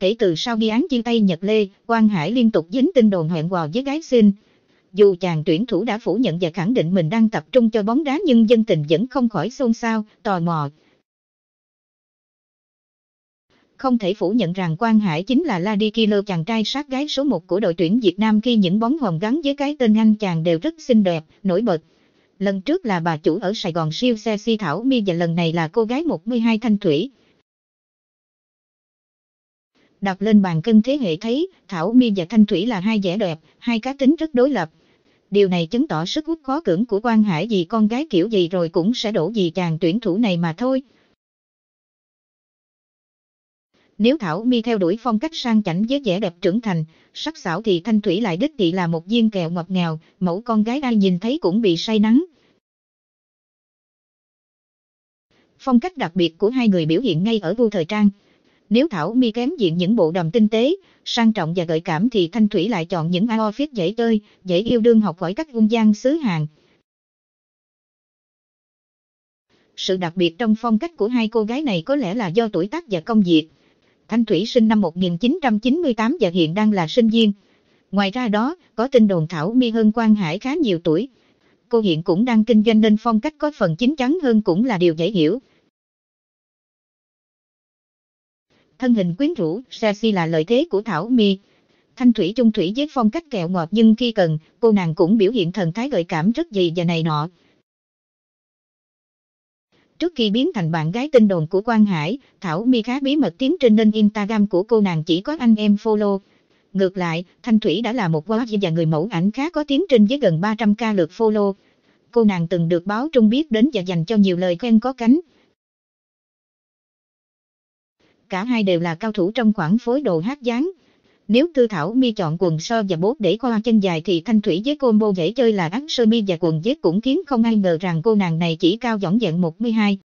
Kể từ sau ghi án chia tay Nhật Lê, Quang Hải liên tục dính tin đồn hẹn hò với gái xinh. Dù chàng tuyển thủ đã phủ nhận và khẳng định mình đang tập trung cho bóng đá nhưng dân tình vẫn không khỏi xôn xao, tò mò. Không thể phủ nhận rằng Quang Hải chính là Lady Killer chàng trai sát gái số 1 của đội tuyển Việt Nam khi những bóng hồng gắn với cái tên anh chàng đều rất xinh đẹp, nổi bật. Lần trước là bà chủ ở Sài Gòn siêu xe si Thảo Mi và lần này là cô gái 12 Thanh Thủy đặt lên bàn cân thế hệ thấy, Thảo Mi và Thanh Thủy là hai vẻ đẹp, hai cá tính rất đối lập. Điều này chứng tỏ sức hút khó cưỡng của Quang Hải vì con gái kiểu gì rồi cũng sẽ đổ vì chàng tuyển thủ này mà thôi. Nếu Thảo Mi theo đuổi phong cách sang chảnh với vẻ đẹp trưởng thành, sắc sảo thì Thanh Thủy lại đích thị là một viên kẹo ngọt ngào, mẫu con gái ai nhìn thấy cũng bị say nắng. Phong cách đặc biệt của hai người biểu hiện ngay ở vô thời trang. Nếu Thảo Mi kém diện những bộ đầm tinh tế, sang trọng và gợi cảm thì Thanh Thủy lại chọn những ao phiết dễ chơi, dễ yêu đương học khỏi các ung gian xứ hàng. Sự đặc biệt trong phong cách của hai cô gái này có lẽ là do tuổi tác và công việc. Thanh Thủy sinh năm 1998 và hiện đang là sinh viên. Ngoài ra đó, có tin đồn Thảo Mi hơn Quang Hải khá nhiều tuổi. Cô hiện cũng đang kinh doanh nên phong cách có phần chính chắn hơn cũng là điều dễ hiểu. thân hình quyến rũ, sexy là lợi thế của Thảo Mi. Thanh thủy trung thủy với phong cách kẹo ngọt nhưng khi cần, cô nàng cũng biểu hiện thần thái gợi cảm rất gì và này nọ. Trước khi biến thành bạn gái tinh đồn của Quang Hải, Thảo Mi khá bí mật tiến trên nên Instagram của cô nàng chỉ có anh em follow. Ngược lại, Thanh Thủy đã là một quá và người mẫu ảnh khá có tiến trên với gần 300k lượt follow. Cô nàng từng được báo trung biết đến và dành cho nhiều lời khen có cánh cả hai đều là cao thủ trong khoảng phối đồ hát dáng. Nếu Tư Thảo Mi chọn quần sơ và bốt để qua chân dài thì Thanh Thủy với combo dễ chơi là áo sơ mi và quần dết cũng khiến không ai ngờ rằng cô nàng này chỉ cao dõng dẹn 1m2,